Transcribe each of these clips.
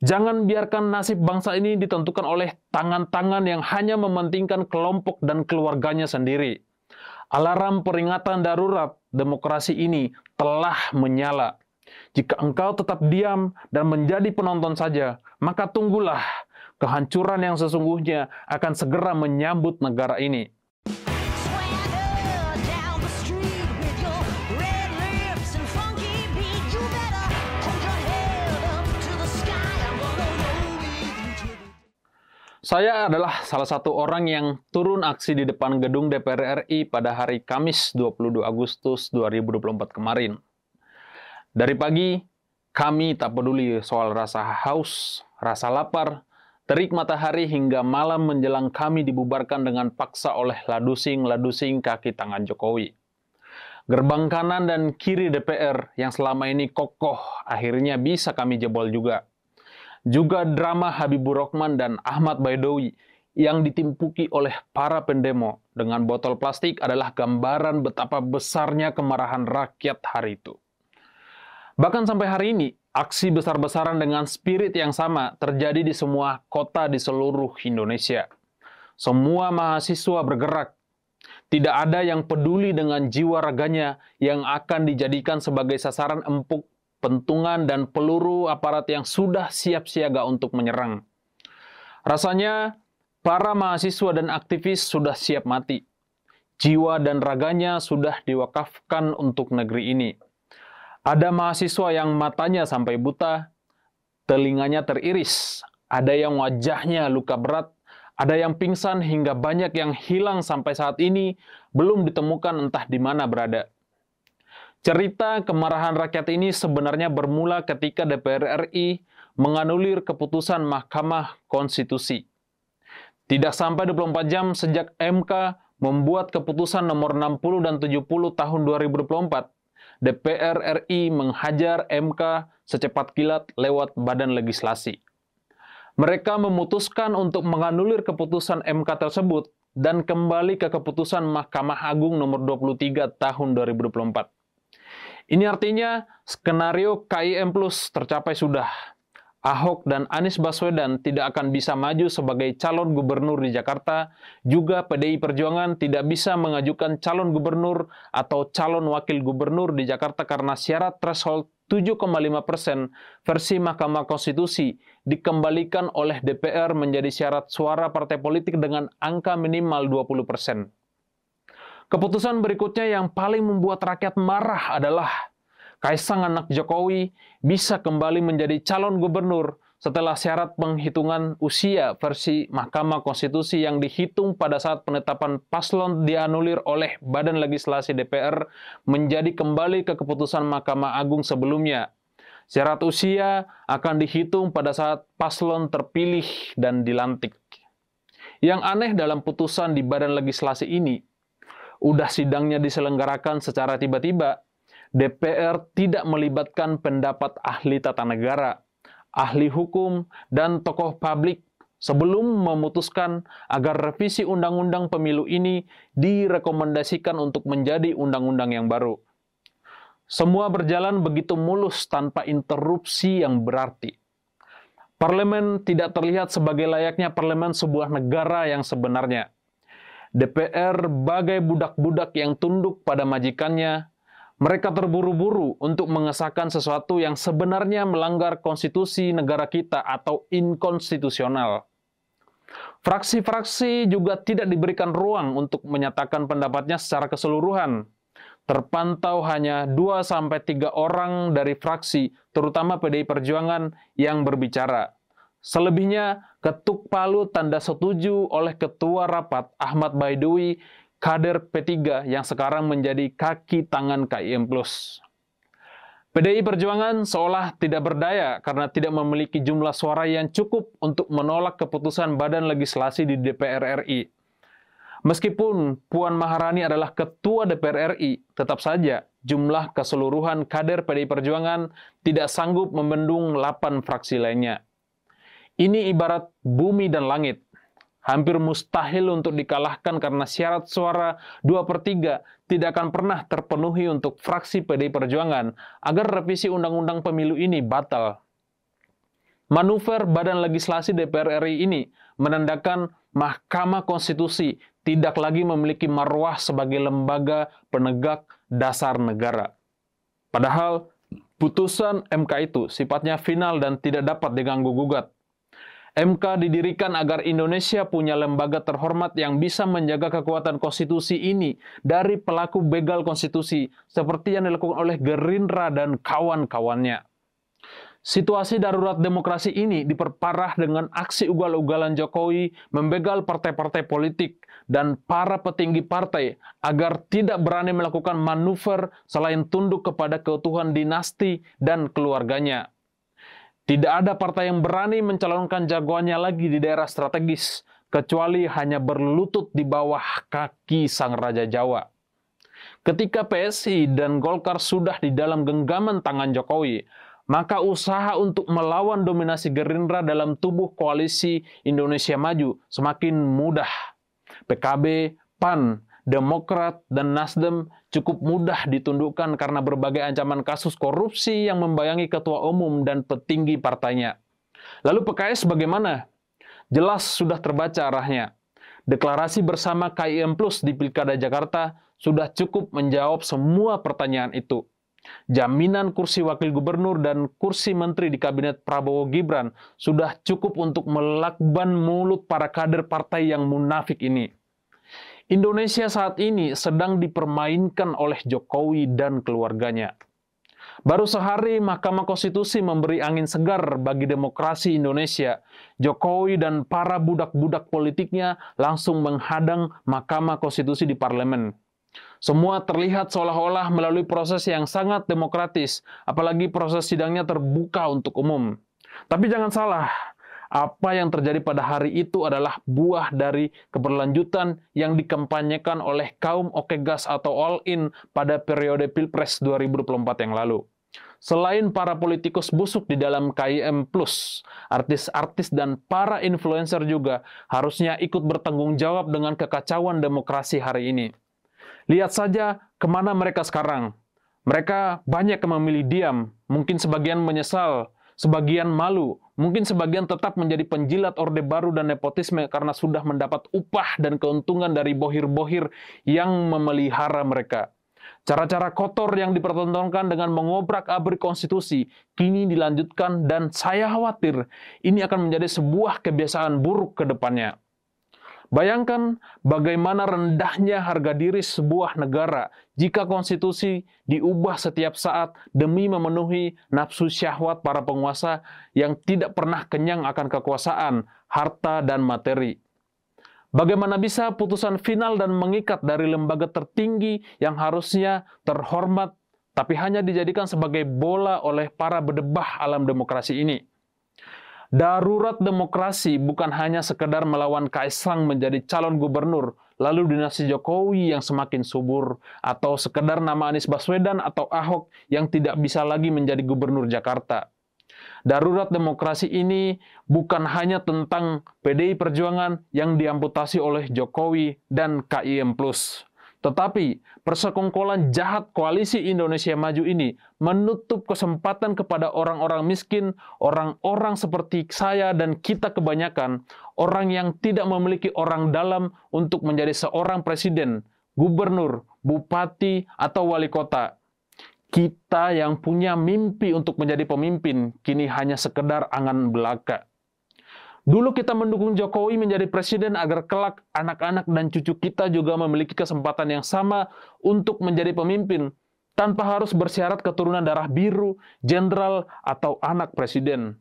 Jangan biarkan nasib bangsa ini ditentukan oleh tangan-tangan yang hanya mementingkan kelompok dan keluarganya sendiri. Alarm peringatan darurat demokrasi ini telah menyala. Jika engkau tetap diam dan menjadi penonton saja, maka tunggulah kehancuran yang sesungguhnya akan segera menyambut negara ini. Saya adalah salah satu orang yang turun aksi di depan gedung DPR RI pada hari Kamis 22 Agustus 2024 kemarin. Dari pagi, kami tak peduli soal rasa haus, rasa lapar, terik matahari hingga malam menjelang kami dibubarkan dengan paksa oleh ladusing-ladusing kaki tangan Jokowi. Gerbang kanan dan kiri DPR yang selama ini kokoh akhirnya bisa kami jebol juga juga drama Habibur Rahman dan Ahmad Baidowi yang ditimpuki oleh para pendemo dengan botol plastik adalah gambaran betapa besarnya kemarahan rakyat hari itu. Bahkan sampai hari ini, aksi besar-besaran dengan spirit yang sama terjadi di semua kota di seluruh Indonesia. Semua mahasiswa bergerak tidak ada yang peduli dengan jiwa raganya yang akan dijadikan sebagai sasaran empuk pentungan dan peluru aparat yang sudah siap siaga untuk menyerang. Rasanya para mahasiswa dan aktivis sudah siap mati. Jiwa dan raganya sudah diwakafkan untuk negeri ini. Ada mahasiswa yang matanya sampai buta, telinganya teriris, ada yang wajahnya luka berat, ada yang pingsan hingga banyak yang hilang sampai saat ini belum ditemukan entah di mana berada. Cerita kemarahan rakyat ini sebenarnya bermula ketika DPR RI menganulir keputusan Mahkamah Konstitusi. Tidak sampai 24 jam sejak MK membuat keputusan nomor 60 dan 70 tahun 2024, DPR RI menghajar MK secepat kilat lewat badan legislasi. Mereka memutuskan untuk menganulir keputusan MK tersebut dan kembali ke keputusan Mahkamah Agung nomor 23 tahun 2024. Ini artinya skenario KIM Plus tercapai sudah. Ahok dan Anies Baswedan tidak akan bisa maju sebagai calon gubernur di Jakarta, juga PDI Perjuangan tidak bisa mengajukan calon gubernur atau calon wakil gubernur di Jakarta karena syarat threshold 7,5% persen versi Mahkamah Konstitusi dikembalikan oleh DPR menjadi syarat suara partai politik dengan angka minimal 20%. persen. Keputusan berikutnya yang paling membuat rakyat marah adalah Kaisang anak Jokowi bisa kembali menjadi calon gubernur setelah syarat penghitungan usia versi Mahkamah Konstitusi yang dihitung pada saat penetapan paslon dianulir oleh Badan Legislasi DPR menjadi kembali ke keputusan Mahkamah Agung sebelumnya. Syarat usia akan dihitung pada saat paslon terpilih dan dilantik. Yang aneh dalam putusan di Badan Legislasi ini udah sidangnya diselenggarakan secara tiba-tiba, DPR tidak melibatkan pendapat ahli tata negara, ahli hukum, dan tokoh publik sebelum memutuskan agar revisi undang-undang pemilu ini direkomendasikan untuk menjadi undang-undang yang baru. Semua berjalan begitu mulus tanpa interupsi yang berarti. Parlemen tidak terlihat sebagai layaknya parlemen sebuah negara yang sebenarnya. DPR bagai budak-budak yang tunduk pada majikannya, mereka terburu-buru untuk mengesahkan sesuatu yang sebenarnya melanggar konstitusi negara kita atau inkonstitusional. Fraksi-fraksi juga tidak diberikan ruang untuk menyatakan pendapatnya secara keseluruhan. Terpantau hanya 2-3 orang dari fraksi, terutama PDI Perjuangan, yang berbicara. Selebihnya, ketuk palu tanda setuju oleh Ketua Rapat Ahmad Baidui, kader P3 yang sekarang menjadi kaki tangan KIM+. PDI Perjuangan seolah tidak berdaya karena tidak memiliki jumlah suara yang cukup untuk menolak keputusan badan legislasi di DPR RI. Meskipun Puan Maharani adalah ketua DPR RI, tetap saja jumlah keseluruhan kader PDI Perjuangan tidak sanggup membendung 8 fraksi lainnya. Ini ibarat bumi dan langit. Hampir mustahil untuk dikalahkan karena syarat suara 2 per 3 tidak akan pernah terpenuhi untuk fraksi PDI Perjuangan agar revisi Undang-Undang Pemilu ini batal. Manuver Badan Legislasi DPR RI ini menandakan Mahkamah Konstitusi tidak lagi memiliki marwah sebagai lembaga penegak dasar negara. Padahal putusan MK itu sifatnya final dan tidak dapat diganggu gugat. MK didirikan agar Indonesia punya lembaga terhormat yang bisa menjaga kekuatan konstitusi ini dari pelaku begal konstitusi seperti yang dilakukan oleh Gerindra dan kawan-kawannya. Situasi darurat demokrasi ini diperparah dengan aksi ugal-ugalan Jokowi membegal partai-partai politik dan para petinggi partai agar tidak berani melakukan manuver selain tunduk kepada keutuhan dinasti dan keluarganya. Tidak ada partai yang berani mencalonkan jagoannya lagi di daerah strategis, kecuali hanya berlutut di bawah kaki sang Raja Jawa. Ketika PSI dan Golkar sudah di dalam genggaman tangan Jokowi, maka usaha untuk melawan dominasi Gerindra dalam tubuh koalisi Indonesia Maju semakin mudah. PKB, PAN, Demokrat dan Nasdem cukup mudah ditundukkan karena berbagai ancaman kasus korupsi yang membayangi ketua umum dan petinggi partainya. Lalu PKS bagaimana? Jelas sudah terbaca arahnya. Deklarasi bersama KIM Plus di Pilkada Jakarta sudah cukup menjawab semua pertanyaan itu. Jaminan kursi wakil gubernur dan kursi menteri di kabinet Prabowo Gibran sudah cukup untuk melakban mulut para kader partai yang munafik ini. Indonesia saat ini sedang dipermainkan oleh Jokowi dan keluarganya. Baru sehari Mahkamah Konstitusi memberi angin segar bagi demokrasi Indonesia. Jokowi dan para budak-budak politiknya langsung menghadang Mahkamah Konstitusi di parlemen. Semua terlihat seolah-olah melalui proses yang sangat demokratis, apalagi proses sidangnya terbuka untuk umum. Tapi jangan salah, apa yang terjadi pada hari itu adalah buah dari keberlanjutan yang dikampanyekan oleh kaum Okegas atau All In pada periode Pilpres 2024 yang lalu. Selain para politikus busuk di dalam KIM Plus, artis-artis dan para influencer juga harusnya ikut bertanggung jawab dengan kekacauan demokrasi hari ini. Lihat saja kemana mereka sekarang. Mereka banyak yang memilih diam, mungkin sebagian menyesal, Sebagian malu, mungkin sebagian tetap menjadi penjilat Orde Baru dan nepotisme karena sudah mendapat upah dan keuntungan dari bohir-bohir yang memelihara mereka. Cara-cara kotor yang dipertontonkan dengan mengobrak-abrik konstitusi kini dilanjutkan dan saya khawatir ini akan menjadi sebuah kebiasaan buruk ke depannya. Bayangkan bagaimana rendahnya harga diri sebuah negara jika konstitusi diubah setiap saat demi memenuhi nafsu syahwat para penguasa yang tidak pernah kenyang akan kekuasaan, harta, dan materi. Bagaimana bisa putusan final dan mengikat dari lembaga tertinggi yang harusnya terhormat, tapi hanya dijadikan sebagai bola oleh para bedebah alam demokrasi ini? Darurat demokrasi bukan hanya sekedar melawan Kaisang menjadi calon gubernur, lalu dinasti Jokowi yang semakin subur, atau sekedar nama Anies Baswedan atau Ahok yang tidak bisa lagi menjadi gubernur Jakarta. Darurat demokrasi ini bukan hanya tentang PDI Perjuangan yang diamputasi oleh Jokowi dan KIM+. Plus. Tetapi persekongkolan jahat koalisi Indonesia Maju ini menutup kesempatan kepada orang-orang miskin, orang-orang seperti saya dan kita kebanyakan, orang yang tidak memiliki orang dalam untuk menjadi seorang presiden, gubernur, bupati, atau wali kota. Kita yang punya mimpi untuk menjadi pemimpin, kini hanya sekedar angan belaka. Dulu kita mendukung Jokowi menjadi presiden agar kelak anak-anak dan cucu kita juga memiliki kesempatan yang sama untuk menjadi pemimpin tanpa harus bersyarat keturunan darah biru, jenderal, atau anak presiden.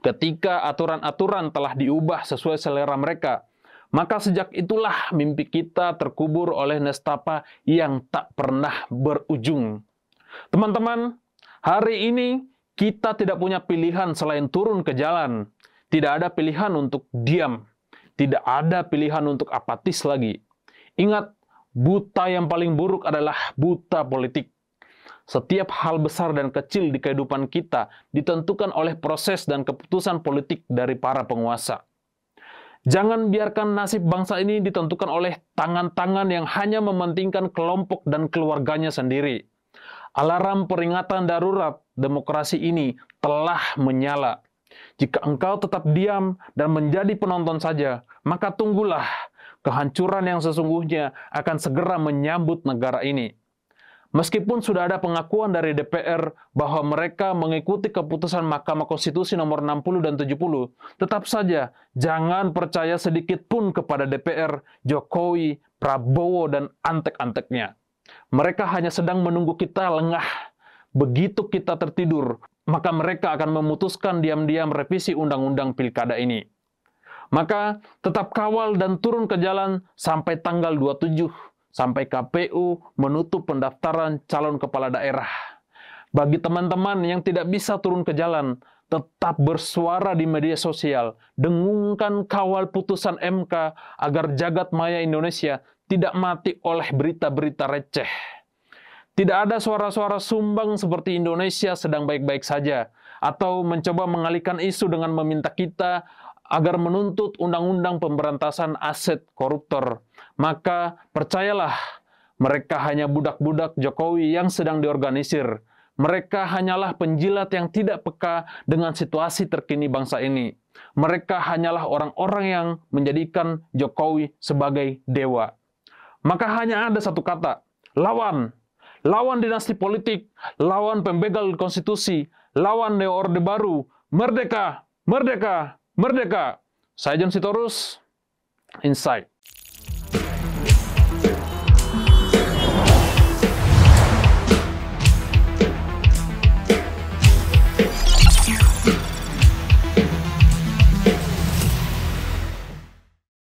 Ketika aturan-aturan telah diubah sesuai selera mereka, maka sejak itulah mimpi kita terkubur oleh nestapa yang tak pernah berujung. Teman-teman, hari ini kita tidak punya pilihan selain turun ke jalan tidak ada pilihan untuk diam. Tidak ada pilihan untuk apatis lagi. Ingat, buta yang paling buruk adalah buta politik. Setiap hal besar dan kecil di kehidupan kita ditentukan oleh proses dan keputusan politik dari para penguasa. Jangan biarkan nasib bangsa ini ditentukan oleh tangan-tangan yang hanya mementingkan kelompok dan keluarganya sendiri. Alarm peringatan darurat demokrasi ini telah menyala. Jika engkau tetap diam dan menjadi penonton saja, maka tunggulah kehancuran yang sesungguhnya akan segera menyambut negara ini. Meskipun sudah ada pengakuan dari DPR bahwa mereka mengikuti keputusan Mahkamah Konstitusi nomor 60 dan 70, tetap saja jangan percaya sedikit pun kepada DPR, Jokowi, Prabowo, dan antek-anteknya. Mereka hanya sedang menunggu kita lengah. Begitu kita tertidur, maka mereka akan memutuskan diam-diam revisi undang-undang pilkada ini. Maka tetap kawal dan turun ke jalan sampai tanggal 27 sampai KPU menutup pendaftaran calon kepala daerah. Bagi teman-teman yang tidak bisa turun ke jalan, tetap bersuara di media sosial, dengungkan kawal putusan MK agar jagat maya Indonesia tidak mati oleh berita-berita receh. Tidak ada suara-suara sumbang seperti Indonesia sedang baik-baik saja, atau mencoba mengalihkan isu dengan meminta kita agar menuntut undang-undang pemberantasan aset koruptor. Maka percayalah, mereka hanya budak-budak Jokowi yang sedang diorganisir. Mereka hanyalah penjilat yang tidak peka dengan situasi terkini bangsa ini. Mereka hanyalah orang-orang yang menjadikan Jokowi sebagai dewa. Maka hanya ada satu kata, lawan lawan dinasti politik, lawan pembegal konstitusi, lawan neo orde baru, merdeka, merdeka, merdeka. Saya John Sitorus, Insight.